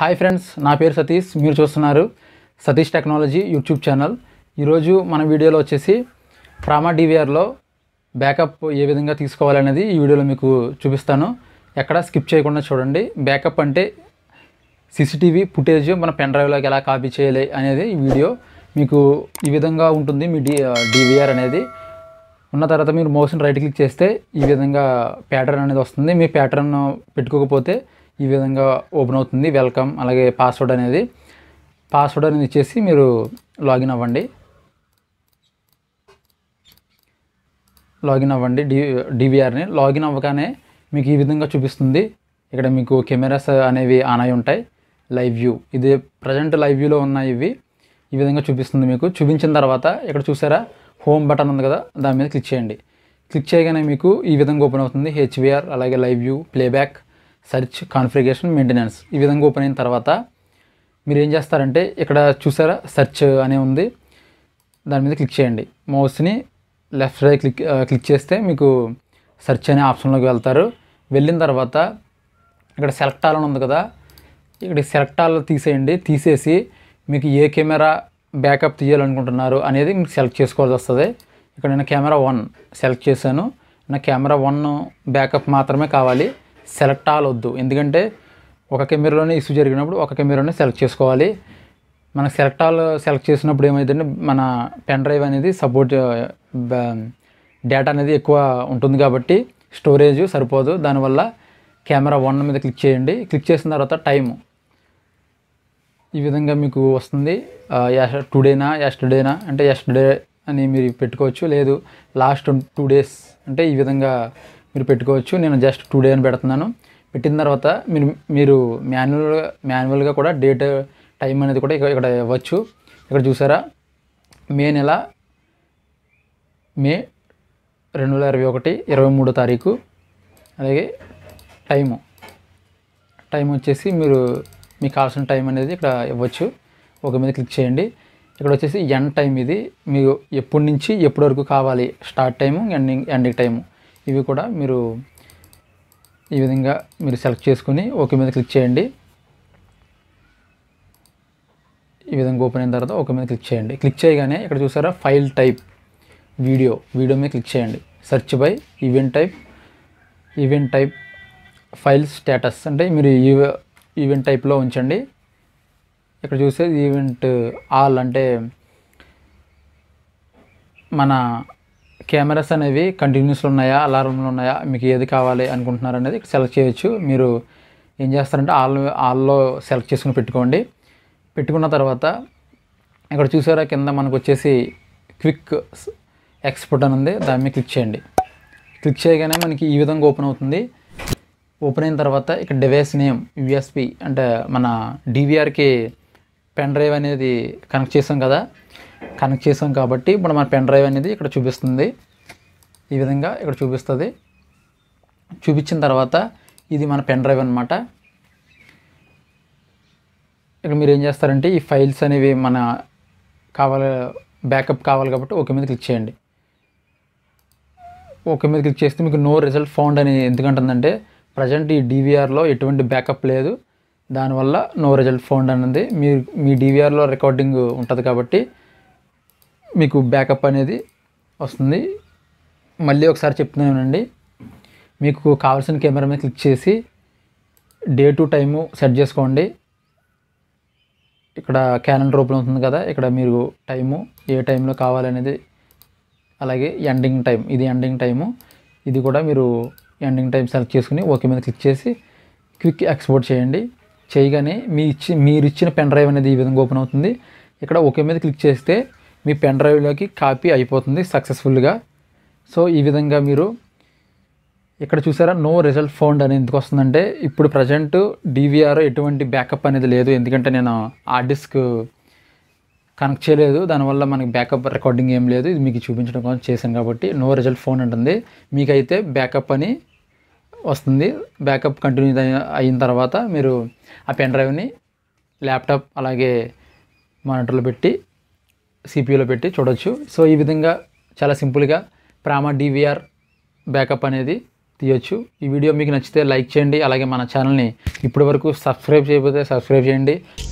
hi friends నా పేరు సతీష్ మీరు చూస్తున్నారు సతీష్ టెక్నాలజీ యూట్యూబ్ ఛానల్ ఈరోజు మన వీడియోలో వచ్చేసి ఫ్రామా డివిఆర్లో బ్యాకప్ ఏ విధంగా తీసుకోవాలనేది ఈ వీడియోలో మీకు చూపిస్తాను ఎక్కడ స్కిప్ చేయకుండా చూడండి బ్యాకప్ అంటే సీసీటీవీ ఫుటేజ్ మన పెన్ డ్రైవ్లోకి ఎలా కాపీ చేయాలి అనేది ఈ వీడియో మీకు ఈ విధంగా ఉంటుంది మీ డి డివిఆర్ అనేది ఉన్న తర్వాత మీరు మౌస్ని రైట్ క్లిక్ చేస్తే ఈ విధంగా ప్యాటర్న్ అనేది వస్తుంది మీ ప్యాటర్న్ పెట్టుకోకపోతే ఈ విధంగా ఓపెన్ అవుతుంది వెల్కమ్ అలాగే పాస్వర్డ్ అనేది పాస్వర్డ్ అనేది ఇచ్చేసి మీరు లాగిన్ అవ్వండి లాగిన్ అవ్వండి డి డివిఆర్ని లాగిన్ అవ్వగానే మీకు ఈ విధంగా చూపిస్తుంది ఇక్కడ మీకు కెమెరాస్ అనేవి ఆన్ అయి ఉంటాయి లైవ్ వ్యూ ఇది ప్రజెంట్ లైవ్ వ్యూలో ఉన్నాయి ఇవి ఈ విధంగా చూపిస్తుంది మీకు చూపించిన తర్వాత ఇక్కడ చూసారా హోమ్ బటన్ ఉంది కదా దాని మీద క్లిక్ చేయండి క్లిక్ చేయగానే మీకు ఈ విధంగా ఓపెన్ అవుతుంది హెచ్విఆర్ అలాగే live view playback search configuration maintenance ఈ విధంగా ఓపెన్ అయిన తర్వాత మీరు ఏం చేస్తారంటే ఇక్కడ చూసారా సెర్చ్ అనే ఉంది దాని మీద క్లిక్ చేయండి మౌస్ని లెఫ్ట్ సైడ్ క్లిక్ క్లిక్ చేస్తే మీకు సెర్చ్ అనే ఆప్షన్లోకి వెళ్తారు వెళ్ళిన తర్వాత ఇక్కడ సెలెక్ట్ ఆల్ ఉంది కదా ఇక్కడ సెలెక్ట్ ఆల్ తీసేయండి తీసేసి మీకు ఏ కెమెరా బ్యాకప్ తీయాలనుకుంటున్నారు అనేది మీకు సెలెక్ట్ చేసుకోవాల్సి వస్తుంది ఇక్కడ నేను కెమెరా వన్ సెలెక్ట్ చేశాను నా కెమెరా వన్ బ్యాకప్ మాత్రమే కావాలి సెలెక్ట్ ఆల్ వద్దు ఎందుకంటే ఒక కెమెరాలోనే ఇష్యూ జరిగినప్పుడు ఒక కెమెరానే సెలెక్ట్ చేసుకోవాలి మనకు సెలెక్ట్ ఆల్ సెలెక్ట్ చేసినప్పుడు ఏమైందంటే మన పెన్ డ్రైవ్ అనేది సపోర్ట్ డేటా అనేది ఎక్కువ ఉంటుంది కాబట్టి స్టోరేజ్ సరిపోదు దానివల్ల కెమెరా వన్ మీద క్లిక్ చేయండి క్లిక్ చేసిన తర్వాత టైము ఈ విధంగా మీకు వస్తుంది టుడేనా యాస్టర్డేనా అంటే యాస్టర్డే అని మీరు పెట్టుకోవచ్చు లేదు లాస్ట్ టూ డేస్ అంటే ఈ విధంగా మీరు పెట్టుకోవచ్చు నేను జస్ట్ టూ డే అని పెడుతున్నాను పెట్టిన తర్వాత మీరు మీరు మాన్యువల్గా మాన్యువల్గా కూడా డేట్ టైం అనేది కూడా ఇక్కడ ఇక్కడ ఇవ్వచ్చు ఇక్కడ చూసారా మే నెల మే రెండు వేల ఇరవై ఒకటి ఇరవై మూడో తారీఖు అలాగే టైము టైం వచ్చేసి మీరు మీకు కావాల్సిన టైం అనేది ఇక్కడ ఇవ్వచ్చు ఒక మీద క్లిక్ చేయండి ఇక్కడ వచ్చేసి ఎండ్ టైం ఇది మీరు ఎప్పటి నుంచి ఎప్పటి వరకు కావాలి start time ending ending time ఇవి కూడా మీరు ఈ విధంగా మీరు సెలెక్ట్ చేసుకుని ఒక మీద క్లిక్ చేయండి ఈ విధంగా ఓపెన్ అయిన తర్వాత ఒక మీద క్లిక్ చేయండి క్లిక్ చేయగానే ఇక్కడ చూసారా ఫైల్ టైప్ వీడియో వీడియో మీద క్లిక్ చేయండి search by event type event type file status అంటే మీరు ఈవెంట్ టైప్లో ఉంచండి ఇక్కడ చూస్తే ఈవెంట్ ఆల్ అంటే మన కెమెరాస్ అనేవి కంటిన్యూస్లో ఉన్నాయా అలారంలో ఉన్నాయా మీకు ఏది కావాలి అనుకుంటున్నారు అనేది సెలెక్ట్ చేయొచ్చు మీరు ఏం చేస్తారంటే ఆల్ ఆల్లో సెలెక్ట్ చేసుకుని పెట్టుకోండి పెట్టుకున్న తర్వాత ఇక్కడ చూసారా కింద మనకు వచ్చేసి క్విక్ ఎక్స్పోర్ట్ అని ఉంది దాన్ని క్లిక్ చేయండి క్లిక్ చేయగానే మనకి ఈ విధంగా ఓపెన్ అవుతుంది ఓపెన్ అయిన తర్వాత ఇక్కడ డివైస్ నేమ్ యుఎస్పి అంటే మన డివిఆర్కి పెన్ డ్రైవ్ అనేది కనెక్ట్ చేసాం కదా కనెక్ట్ చేసాం కాబట్టి ఇప్పుడు మన పెన్ డ్రైవ్ అనేది ఇక్కడ చూపిస్తుంది ఈ విధంగా ఇక్కడ చూపిస్తుంది చూపించిన తర్వాత ఇది మన పెన్ డ్రైవ్ అనమాట ఇక్కడ మీరు ఏం చేస్తారంటే ఈ ఫైల్స్ అనేవి మన కావాలి బ్యాకప్ కావాలి కాబట్టి ఓకే మీద క్లిక్ చేయండి ఓకే మీద క్లిక్ చేస్తే మీకు నో రిజల్ట్ ఫౌండ్ అని ఎందుకంటుందంటే ప్రజెంట్ ఈ డీవీఆర్లో ఎటువంటి బ్యాకప్ లేదు దానివల్ల నో రిజల్ట్ ఫౌండ్ అన్నది మీరు మీ డీవీఆర్లో రికార్డింగ్ ఉంటుంది కాబట్టి మీకు బ్యాకప్ అనేది వస్తుంది మళ్ళీ ఒకసారి చెప్తున్నానండి మీకు కావాల్సిన కెమెరా మీద క్లిక్ చేసి డే టు టైము సెట్ చేసుకోండి ఇక్కడ క్యాలెండర్ ఓపెన్ అవుతుంది కదా ఇక్కడ మీరు టైము ఏ టైంలో కావాలనేది అలాగే ఎండింగ్ టైం ఇది ఎండింగ్ టైము ఇది కూడా మీరు ఎండింగ్ టైం సెలెక్ట్ చేసుకుని ఓకే మీద క్లిక్ చేసి క్విక్ ఎక్స్పోర్ట్ చేయండి చేయగానే మీ ఇచ్చి మీరు ఇచ్చిన పెన్ డ్రైవ్ అనేది ఈ విధంగా ఓపెన్ అవుతుంది ఇక్కడ ఓకే మీద క్లిక్ చేస్తే మీ పెన్ డ్రైవ్లోకి కాపీ అయిపోతుంది సక్సెస్ఫుల్గా సో ఈ విధంగా మీరు ఇక్కడ చూసారా నో రిజల్ట్ ఫౌండ్ అని ఎందుకు వస్తుందంటే ఇప్పుడు ప్రజెంట్ డీవీఆర్ ఎటువంటి బ్యాకప్ అనేది లేదు ఎందుకంటే నేను ఆ డిస్క్ కనెక్ట్ చేయలేదు దానివల్ల మనకి బ్యాకప్ రికార్డింగ్ ఏం లేదు ఇది మీకు చూపించడం కోసం చేశాను కాబట్టి నో రిజల్ట్ ఫోన్ ఉంటుంది మీకైతే బ్యాకప్ అని వస్తుంది బ్యాకప్ కంటిన్యూ అయిన తర్వాత మీరు ఆ పెన్ డ్రైవ్ని ల్యాప్టాప్ అలాగే మానిటర్లో పెట్టి సిపియూలో పెట్టి చూడొచ్చు సో ఈ విధంగా చాలా సింపుల్గా ప్రామా డివిఆర్ బ్యాకప్ అనేది తీయొచ్చు ఈ వీడియో మీకు నచ్చితే లైక్ చేయండి అలాగే మన ఛానల్ని ఇప్పటి వరకు సబ్స్క్రైబ్ చేయకపోతే సబ్స్క్రైబ్ చేయండి